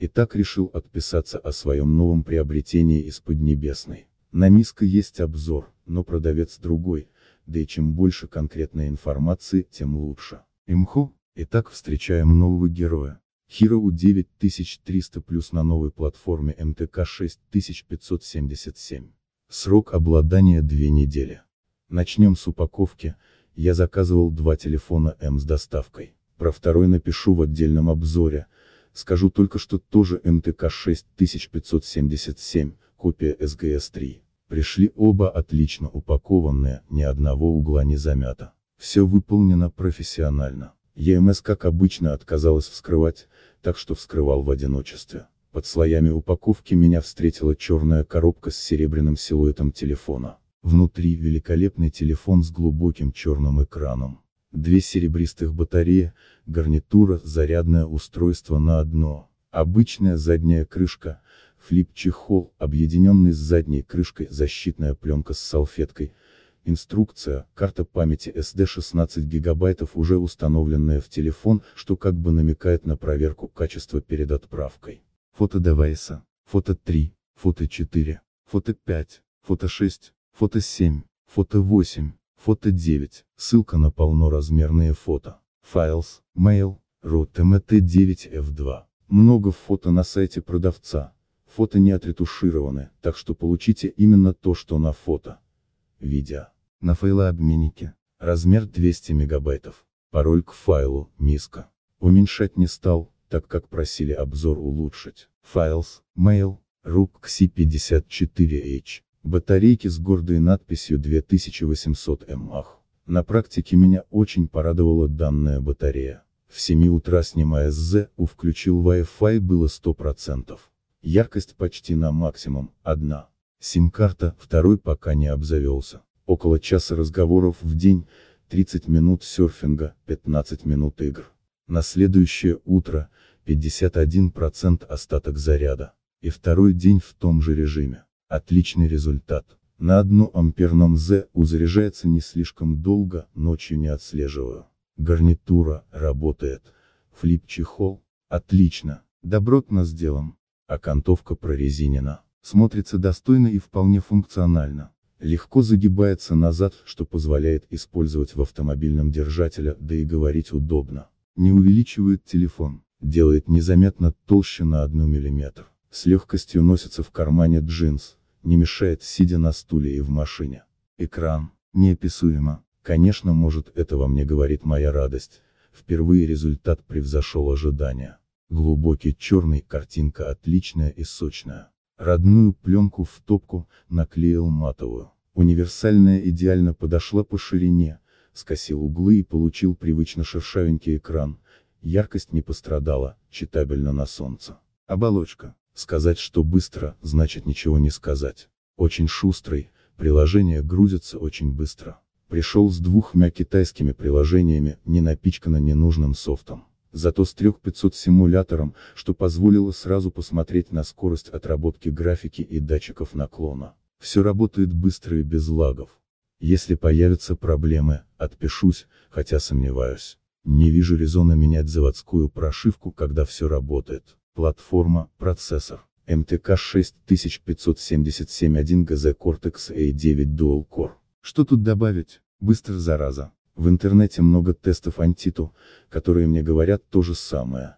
и так решил отписаться о своем новом приобретении из Поднебесной. На Миско есть обзор, но продавец другой, да и чем больше конкретной информации, тем лучше. Имхо, итак встречаем нового героя. Hero 9300 плюс на новой платформе МТК 6577. Срок обладания 2 недели. Начнем с упаковки, я заказывал два телефона М с доставкой. Про второй напишу в отдельном обзоре, скажу только, что тоже МТК 6577, копия СГС-3. Пришли оба отлично упакованные, ни одного угла не замято. Все выполнено профессионально. ЕМС как обычно отказалась вскрывать, так что вскрывал в одиночестве. Под слоями упаковки меня встретила черная коробка с серебряным силуэтом телефона. Внутри великолепный телефон с глубоким черным экраном. Две серебристых батареи, гарнитура, зарядное устройство на одно, обычная задняя крышка, флип-чехол, объединенный с задней крышкой, защитная пленка с салфеткой, инструкция, карта памяти SD 16 гигабайтов уже установленная в телефон, что как бы намекает на проверку качества перед отправкой. Фото девайса. Фото 3, фото 4, фото 5, фото 6, фото 7, фото 8, Фото 9. Ссылка на полноразмерные фото. Files, Mail, ROT MT9F2. Много фото на сайте продавца. Фото не отретушированы, так что получите именно то, что на фото. Видео. На файлообменнике. Размер 200 мегабайтов. Пароль к файлу, миска. Уменьшать не стал, так как просили обзор улучшить. Files, Mail, RUC C54H. Батарейки с гордой надписью 2800 мАх. На практике меня очень порадовала данная батарея. В 7 утра снимая СЗ, у включил Wi-Fi было 100%. Яркость почти на максимум, одна. Сим-карта, второй пока не обзавелся. Около часа разговоров в день, 30 минут серфинга, 15 минут игр. На следующее утро, 51% остаток заряда. И второй день в том же режиме. Отличный результат. На одну амперном ЗУ заряжается не слишком долго, ночью не отслеживаю. Гарнитура, работает. Флип-чехол, отлично, добротно сделан. Окантовка прорезинена, смотрится достойно и вполне функционально. Легко загибается назад, что позволяет использовать в автомобильном держателе, да и говорить удобно. Не увеличивает телефон, делает незаметно толще на 1 мм. С легкостью носится в кармане джинс, не мешает сидя на стуле и в машине. Экран, неописуемо, конечно может это во мне говорит моя радость, впервые результат превзошел ожидания. Глубокий черный, картинка отличная и сочная. Родную пленку в топку, наклеил матовую. Универсальная идеально подошла по ширине, скосил углы и получил привычно шершавенький экран, яркость не пострадала, читабельно на солнце. Оболочка. Сказать, что быстро, значит ничего не сказать. Очень шустрый, приложение грузится очень быстро. Пришел с двухмя китайскими приложениями, не напичкано ненужным софтом. Зато с 3500 симулятором, что позволило сразу посмотреть на скорость отработки графики и датчиков наклона. Все работает быстро и без лагов. Если появятся проблемы, отпишусь, хотя сомневаюсь. Не вижу резона менять заводскую прошивку, когда все работает платформа, процессор. МТК 65771 1 ГЗ Cortex A9 Dual Core. Что тут добавить? Быстро, зараза. В интернете много тестов Антиту, которые мне говорят то же самое.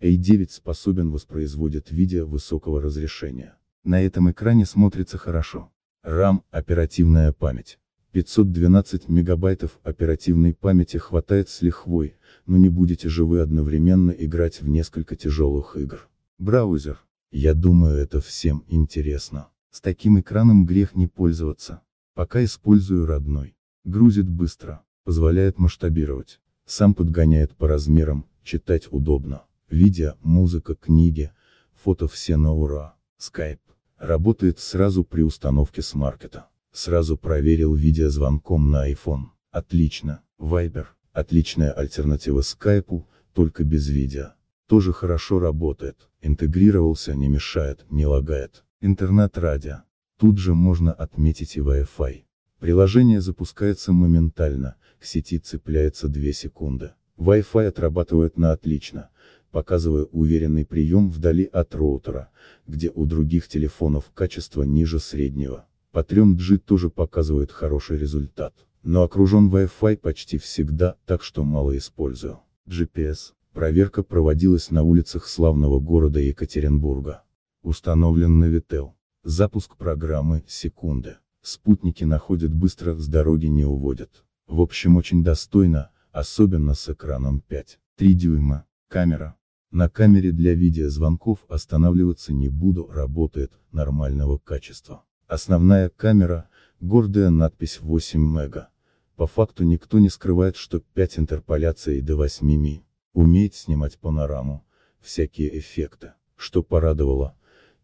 A9 способен воспроизводить видео высокого разрешения. На этом экране смотрится хорошо. RAM – оперативная память. 512 мегабайтов оперативной памяти хватает с лихвой, но не будете же вы одновременно играть в несколько тяжелых игр. Браузер. Я думаю это всем интересно. С таким экраном грех не пользоваться. Пока использую родной. Грузит быстро, позволяет масштабировать, сам подгоняет по размерам, читать удобно. Видео, музыка, книги, фото все на ура. Skype. Работает сразу при установке с маркета. Сразу проверил видеозвонком на iPhone. Отлично. Viber. Отличная альтернатива Skype, только без видео. Тоже хорошо работает. Интегрировался, не мешает, не лагает. Интернет-радио. Тут же можно отметить и Wi-Fi. Приложение запускается моментально, к сети цепляется 2 секунды. Wi-Fi отрабатывает на отлично, показывая уверенный прием вдали от роутера, где у других телефонов качество ниже среднего. Patreon G тоже показывает хороший результат, но окружен Wi-Fi почти всегда, так что мало использую. GPS. Проверка проводилась на улицах славного города Екатеринбурга. Установлен Навител. Запуск программы – секунды. Спутники находят быстро, с дороги не уводят. В общем очень достойно, особенно с экраном 5,3 дюйма. Камера. На камере для видеозвонков останавливаться не буду, работает, нормального качества. Основная камера, гордая надпись 8 мега. По факту никто не скрывает, что 5 интерполяций до 8 ми. Умеет снимать панораму, всякие эффекты. Что порадовало,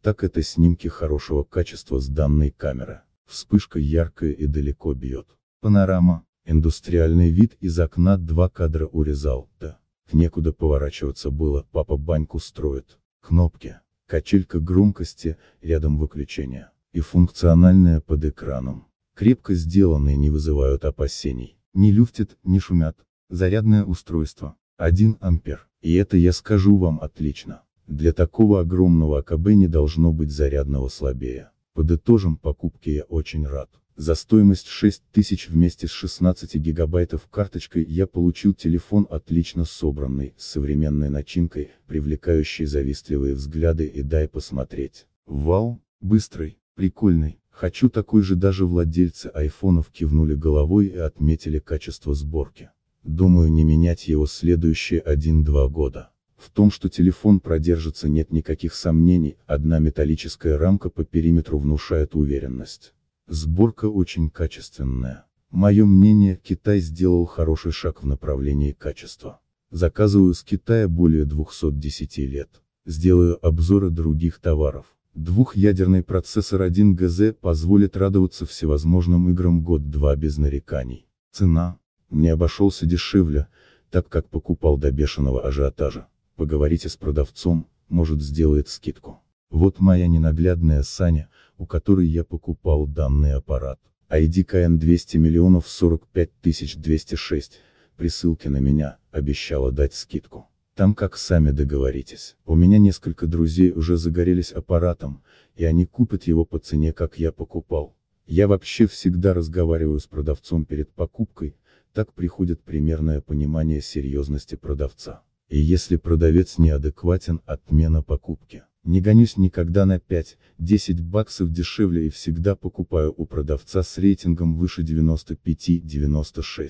так это снимки хорошего качества с данной камеры. Вспышка яркая и далеко бьет. Панорама, индустриальный вид из окна два кадра урезал, да. Некуда поворачиваться было, папа баньку строит. Кнопки, качелька громкости, рядом выключение и функциональная под экраном. Крепко сделанные не вызывают опасений. Не люфтят, не шумят. Зарядное устройство. 1 ампер. И это я скажу вам отлично. Для такого огромного АКБ не должно быть зарядного слабее. Подытожим покупки я очень рад. За стоимость 6000 вместе с 16 гигабайтов карточкой я получил телефон отлично собранный, с современной начинкой, привлекающий завистливые взгляды и дай посмотреть. Вау, быстрый, Прикольный. Хочу такой же даже владельцы айфонов кивнули головой и отметили качество сборки. Думаю не менять его следующие 1-2 года. В том, что телефон продержится нет никаких сомнений, одна металлическая рамка по периметру внушает уверенность. Сборка очень качественная. Мое мнение, Китай сделал хороший шаг в направлении качества. Заказываю с Китая более 210 лет. Сделаю обзоры других товаров. Двухъядерный процессор 1ГЗ позволит радоваться всевозможным играм год-два без нареканий. Цена мне обошелся дешевле, так как покупал до бешеного ажиотажа. Поговорите с продавцом, может сделает скидку. Вот моя ненаглядная Саня, у которой я покупал данный аппарат. ID КН 200 миллионов 45 тысяч 206, при ссылке на меня, обещала дать скидку. Там как сами договоритесь. У меня несколько друзей уже загорелись аппаратом, и они купят его по цене, как я покупал. Я вообще всегда разговариваю с продавцом перед покупкой, так приходит примерное понимание серьезности продавца. И если продавец неадекватен, отмена покупки. Не гонюсь никогда на 5-10 баксов дешевле и всегда покупаю у продавца с рейтингом выше 95-96.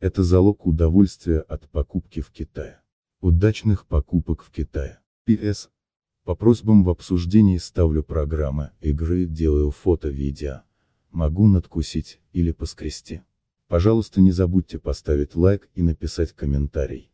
Это залог удовольствия от покупки в Китае. Удачных покупок в Китае. П.С. По просьбам в обсуждении ставлю программы, игры, делаю фото, видео. Могу надкусить, или поскрести. Пожалуйста не забудьте поставить лайк и написать комментарий.